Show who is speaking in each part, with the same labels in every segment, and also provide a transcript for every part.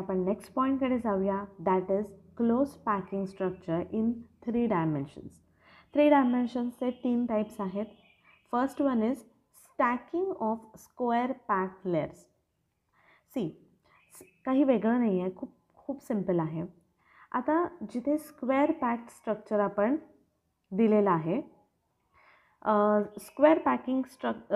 Speaker 1: अपन next point जाऊया that is close packing structure in three dimensions three dimensions से तीन types हैं first one is stacking of square pack layers सी कहीं वेग नहीं है खूब खूब सिंपल है आता जिथे स्क्वेर पैक स्ट्रक्चर अपन दिल्ला है स्क्वेर पैकिंग स्ट्रक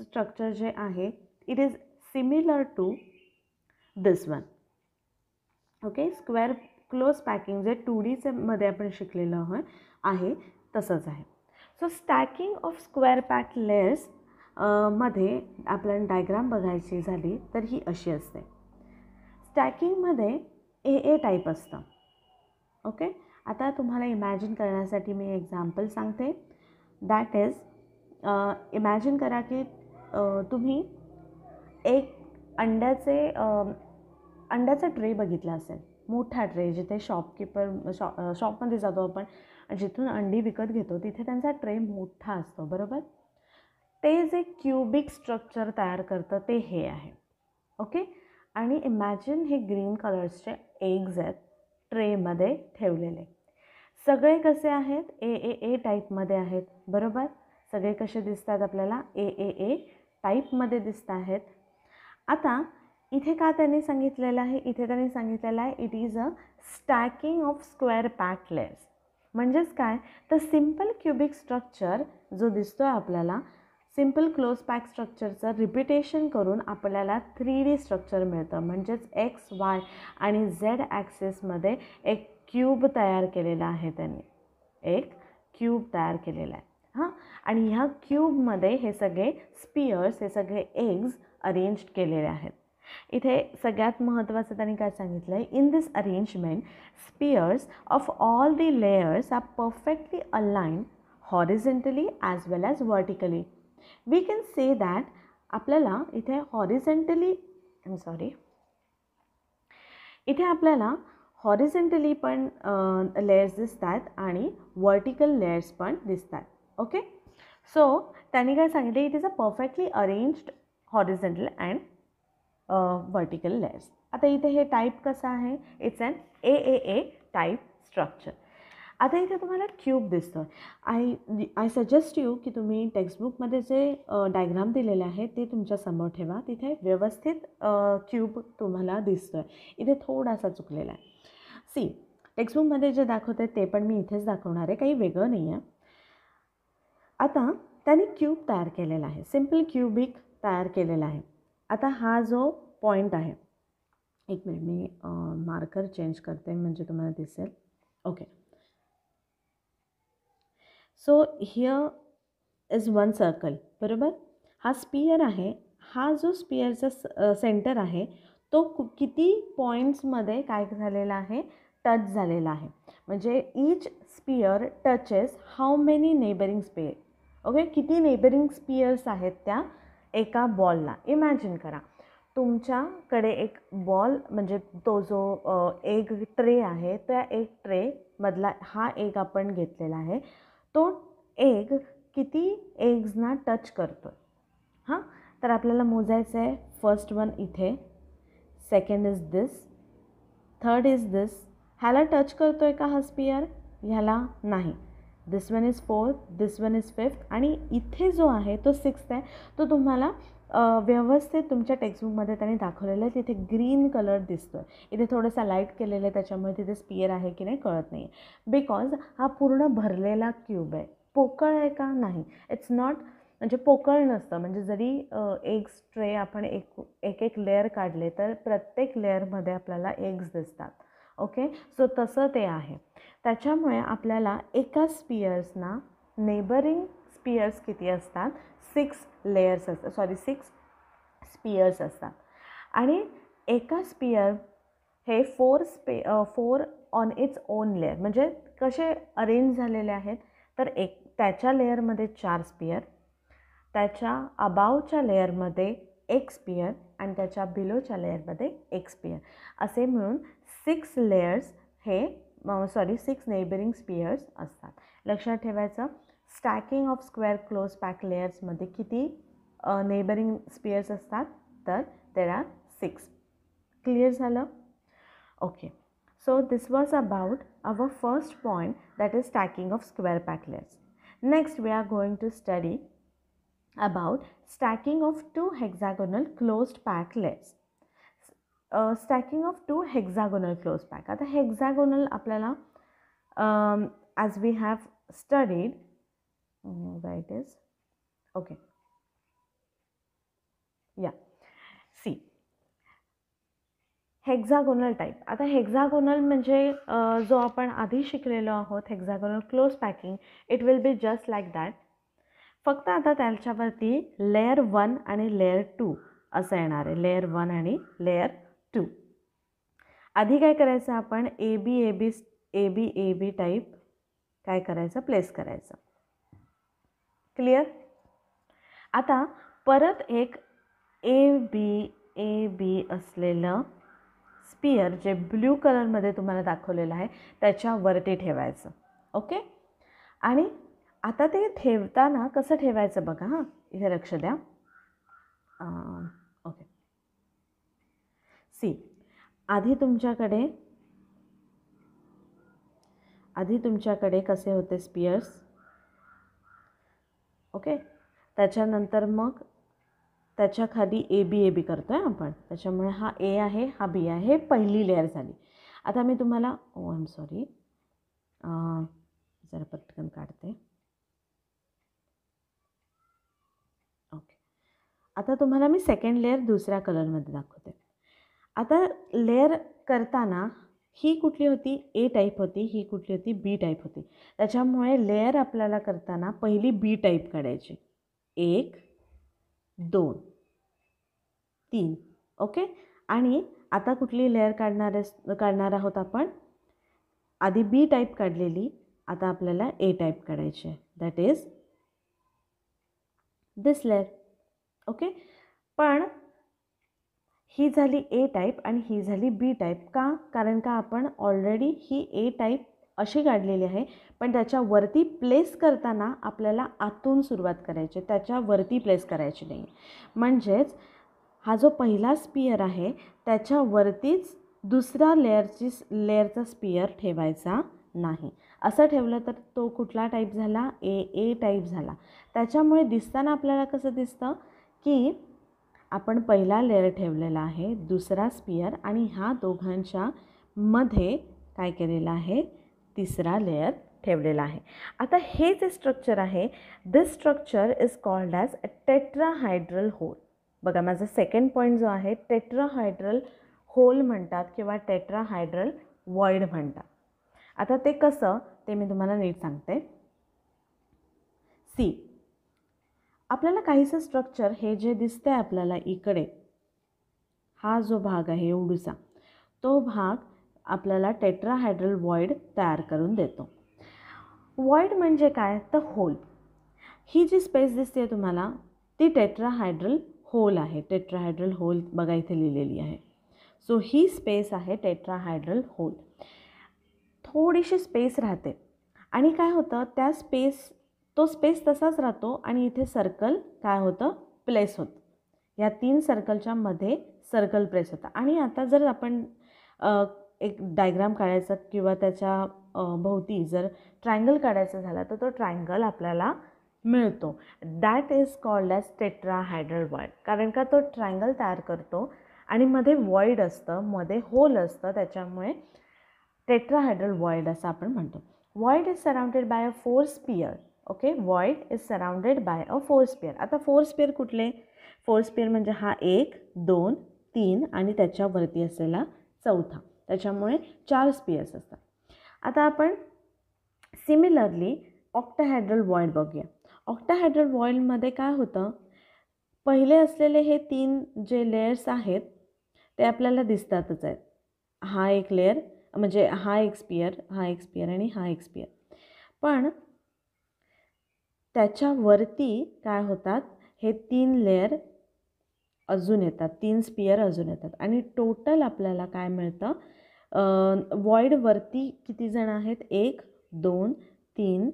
Speaker 1: स्ट्रक्चर जे है it is similar to this one okay square close packing जे टू डीच्यामध्ये आपण शिकलेलं आहोत आहे तसंच आहे so stacking of square pack layers मध्ये आपल्याला डायग्राम बघायची झाली तर ही अशी असते स्टॅकिंगमध्ये ए ए टाईप असतं ओके आता तुम्हाला इमॅजिन करण्यासाठी मी एक्झाम्पल सांगते दॅट इज इमॅजिन करा की तुम्ही एक अंड्याचे अंड्याचा ट्रे बघितला असेल मोठा ट्रे जिथे शॉपकीपर शॉ शॉपमध्ये जातो आपण जिथून अंडी विकत घेतो तिथे त्यांचा ट्रे मोठा असतो बरोबर ते जे क्युबिक स्ट्रक्चर तयार करतं ते हे आहे ओके आणि इमॅजिन हे ग्रीन कलर्सचे एग्ज आहेत ट्रेमध्ये ठेवलेले सगळे कसे आहेत ए ए ए टाईपमध्ये आहेत बरोबर सगळे कसे दिसतात आपल्याला ए ए ए टाईपमध्ये दिसत आहेत आता इथे का त्यांनी सांगितलेलं आहे इथे त्यांनी सांगितलेलं आहे it is a stacking of square pack layers म्हणजेच काय तर सिम्पल क्युबिक स्ट्रक्चर जो दिसतो आहे आपल्याला सिम्पल क्लोज पॅक स्ट्रक्चरचं रिपिटेशन करून आपल्याला थ्री डी स्ट्रक्चर मिळतं म्हणजेच एक्स वाय आणि झेड ॲक्सेसमध्ये एक क्यूब तयार केलेला आहे त्यांनी एक क्यूब तयार केलेला आहे हां आणि ह्या क्यूबमध्ये हे सगळे स्पियर्स हे सगळे एग्ज अरेंज केलेले आहेत इथे सगळ्यात महत्त्वाचं त्यांनी काय सांगितलं आहे in this arrangement spheres of all the layers are perfectly align horizontally as well as vertically we can say that आपल्याला इथे हॉरिझेंटली आय एम सॉरी इथे आपल्याला हॉरिझेंटली पण लेयर्स दिसतात आणि वर्टिकल लेयर्स पण दिसतात ओके सो त्यांनी काय सांगितलं it is a perfectly arranged horizontal and vertical less आता इथे हे टाईप कसं आहे it's and A A A type structure आता इथे तुम्हाला क्यूब आहे आय आय सजेस्ट यू की तुम्ही टेक्स्टबुकमध्ये जे डायग्राम दिलेले आहे ते तुमच्यासमोर ठेवा तिथे व्यवस्थित क्यूब तुम्हाला दिसतो आहे इथे थोडासा चुकलेला आहे सी टेक्स्टबुकमध्ये जे दाखवते ते पण मी इथेच दाखवणार आहे काही वेगळं नाही आहे आता त्याने क्यूब तयार केलेला आहे सिम्पल क्यूबिक तयार केलेला आहे आता हा जो पॉईंट आहे एक मिनिट मी मार्कर चेंज करते म्हणजे तुम्हाला दिसेल okay so here is one circle बरोबर हा स्पियर आहे हा जो स्पियरचा सेंटर आहे तो किती पॉईंट्समध्ये काय झालेला आहे टच झालेला आहे म्हणजे each sphere touches how many neighbouring sphere okay किती नेबरिंग स्पियर्स आहेत त्या एका बॉलला इमॅजिन करा तुमच्याकडे एक बॉल म्हणजे तो जो एग ट्रे आहे त्या एग ट्रेमधला हा एग आपण घेतलेला आहे तो एग किती एग्जना टच करतो आहे हां तर आपल्याला मोजायचं आहे फर्स्ट वन इथे second is this third is this ह्याला टच करतो आहे का हा स्पियर ह्याला नाही this one is fourth this one is fifth आणि इथे जो आहे तो सिक्स्थ आहे तो तुम्हाला व्यवस्थित तुमच्या टेक्स्टबुकमध्ये त्यांनी दाखवलेलं आहे तिथे ग्रीन कलर दिसतो आहे इथे थोडंसं लाईट केलेलं आहे त्याच्यामुळे तिथे स्पियर आहे की नाही कळत नाही बिकॉज हा पूर्ण भरलेला क्यूब आहे पोकळ आहे का नाही इट्स नॉट म्हणजे पोकळ नसतं म्हणजे जरी एक ट्रे आपण एक एक एक लेअर काढले तर प्रत्येक लेअरमध्ये आपल्याला एग्स दिसतात ओके सो तसं ते आहे त्याच्यामुळे आपल्याला एका स्पियर्सना नेबरिंग स्पियर्स किती असतात सिक्स लेयर्स असतात सॉरी सिक्स स्पियर्स असतात आणि एका स्पियर हे फोर स्पे four on its own layer म्हणजे कसे अरेंज झालेले आहेत तर एक त्याच्या लेअरमध्ये चार स्पियर त्याच्या अबावच्या लेअरमध्ये एक स्पियर आणि त्याच्या बिलोच्या लेअरमध्ये एक स्पियर असे मिळून सिक्स लेयर्स हे सॉरी सिक्स नेबरिंग स्पियर्स असतात लक्षात ठेवायचं stacking of square close pack लेयर्समध्ये किती नेबरिंग स्पियर्स असतात तर देर आर सिक्स क्लिअर झालं okay so this was about our first point that is stacking of square pack layers next we are going to study about stacking of two hexagonal closed pack layers. Uh, stacking of two hexagonal closed pack. आता hexagonal आपल्याला um, as we have studied right mm, is okay yeah see hexagonal type आता hexagonal म्हणजे जो आपण आधी शिकलेलो आहोत hexagonal close packing it will be just like that फक्त आता त्याच्यावरती लेअर वन आणि लेअर टू असं येणार आहे लेअर वन आणि लेअर टू आधी काय करायचं आपण A B A B A B A B type काय करायचं प्लेस करायचं क्लिअर आता परत एक ए बी ए बी असलेलं स्पियर जे ब्ल्यू कलरमध्ये तुम्हाला दाखवलेलं आहे त्याच्यावरती ठेवायचं ओके आणि आता ते ठेवताना कसं ठेवायचं बघा हां इथे लक्ष द्या ओके सी आधी तुमच्याकडे आधी तुमच्याकडे कसे होते स्पियर्स ओके त्याच्यानंतर मग त्याच्या खाली ए बी ए बी करतो आहे आपण त्याच्यामुळे हा ए आहे हा बी आहे पहिली लेअर झाली आता मी तुम्हाला ओ आय एम सॉरी जरा पटकन काढते ओके आता तुम्हाला मी सेकंड लेअर दुसऱ्या कलरमध्ये दाखवते आता लेअर करताना ही कुठली होती ए टाईप होती ही कुठली होती बी टाईप होती त्याच्यामुळे लेअर आपल्याला करताना पहिली बी टाईप काढायची एक दोन तीन ओके आणि आता कुठली लेअर काढणार काढणार आहोत आपण आधी बी टाईप काढलेली आता आपल्याला ए टाईप काढायची that is this layer okay पण ही झाली ए टाईप आणि ही झाली बी टाईप का कारण का आपण ऑलरेडी ही ए टाईप अशी काढलेली आहे पण त्याच्यावरती प्लेस करताना आपल्याला आतून सुरुवात करायची त्याच्यावरती प्लेस करायची नाही म्हणजेच हा जो पहिला स्पियर आहे त्याच्यावरतीच दुसरा लेअरची लेअरचा स्पियर ठेवायचा नाही असं ठेवलं तर तो कुठला टाईप झाला ए ए टाईप झाला त्याच्यामुळे दिसताना आपल्याला कसं दिसतं की आपण पहिला लेअर ठेवलेला आहे दुसरा स्पियर आणि ह्या दोघांच्या मध्ये काय केलेलं आहे तिसरा लेअर ठेवलेला आहे आता हे जे स्ट्रक्चर आहे this structure is called as tetrahedral hole बघा माझा सेकंड पॉईंट जो आहे टेट्राहायड्रल होल म्हणतात किंवा टेट्राहायड्रल वॉइड म्हणतात आता ते कसं ते मी तुम्हाला नीट सांगते सी आपल्याला काहीसं स्ट्रक्चर हे जे दिसतं आहे आपल्याला इकडे हा जो भाग आहे एवढूसा तो भाग आपल्याला टेट्राहायड्रल वॉइड तयार करून देतो वॉइड म्हणजे काय तर होल ही जी स्पेस दिसते तुम्हाला ती टेट्राहायड्रल होल आहे टेट्राहायड्रल होल बघा इथे लिहिलेली आहे सो ही स्पेस आहे टेट्राहायड्रल होल थोडीशी स्पेस राहते आणि काय होतं त्या स्पेस तो स्पेस तसाच राहतो आणि इथे सर्कल काय होतं प्लेस होतं या तीन सर्कलच्या मध्ये सर्कल प्लेस होता आणि आता जर आपण एक डायग्राम काढायचा किंवा त्याच्या भोवती जर ट्रायंगल काढायचा झाला तर तो ट्रायंगल आपल्याला मिळतो that is called as tetrahedral void कारण का तो ट्रायंगल तयार करतो आणि मध्ये वॉइड असतं मध्ये होल असतं त्याच्यामुळे टेट्रा हायड्रल वॉइड असं आपण म्हणतो void is surrounded by a four sphere okay void is surrounded by a four sphere आता फोर स्पेअर कुठले फोर स्पेअर म्हणजे हा एक दोन तीन आणि त्याच्यावरती असलेला चौथा त्याच्यामुळे चार स्पेअर्स असतात आता आपण सिमिलरली ऑक्टाहायड्रल वॉइल बघूया ऑक्टाहायड्रल वॉइलमध्ये काय होतं पहिले असलेले हे तीन जे लेयर्स आहेत ते आपल्याला दिसतातच आहेत हा एक लेअर म्हणजे हा एक स्पियर हा एक स्पियर आणि हा एक स्पियर पण त्याच्यावरती काय होतात हे तीन लेअर अजून येतात तीन स्पियर अजून येतात आणि टोटल आपल्याला काय मिळतं वॉइडवरती किती जण आहेत एक दोन तीन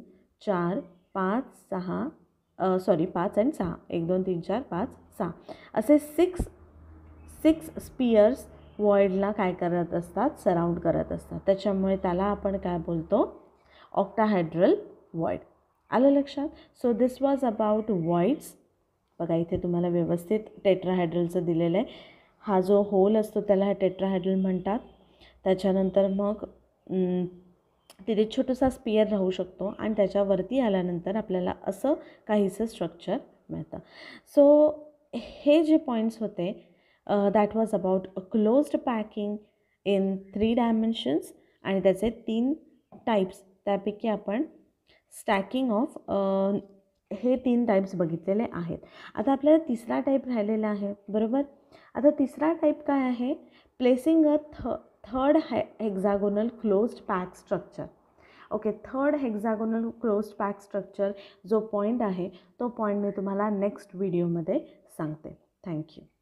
Speaker 1: चार पाच सहा सॉरी पाच अँड सहा एक दोन तीन चार पाच सहा असे सिक्स सिक्स स्पियर्स वॉइडला काय करत असतात सराउंड करत असतात त्याच्यामुळे त्याला आपण काय बोलतो ऑक्टाहायड्रल वॉइड आलं लक्षात so this was about voids बघा इथे तुम्हाला व्यवस्थित टेट्राहायड्रलचं दिलेलं आहे हा जो होल असतो त्याला हा टेट्राहायड्रल म्हणतात त्याच्यानंतर मग तिथे छोटंसा स्पियर राहू शकतो आणि त्याच्यावरती आल्यानंतर आपल्याला असं काहीसं स्ट्रक्चर मिळतं सो हे जे पॉईंट्स होते that was about a closed packing in three dimensions आणि त्याचे तीन टाईप्स त्यापैकी आपण स्टॅकिंग ऑफ हे तीन टाईप्स बघितलेले आहेत आता आपल्याला तिसरा टाईप राहिलेला आहे बरोबर आता तिसरा टाईप काय आहे प्लेसिंग अ थ थर्ड हॅ hexagonal closed pack structure okay third hexagonal closed pack structure जो पॉईंट आहे तो पॉईंट मी तुम्हाला नेक्स्ट व्हिडिओमध्ये सांगते थँक्यू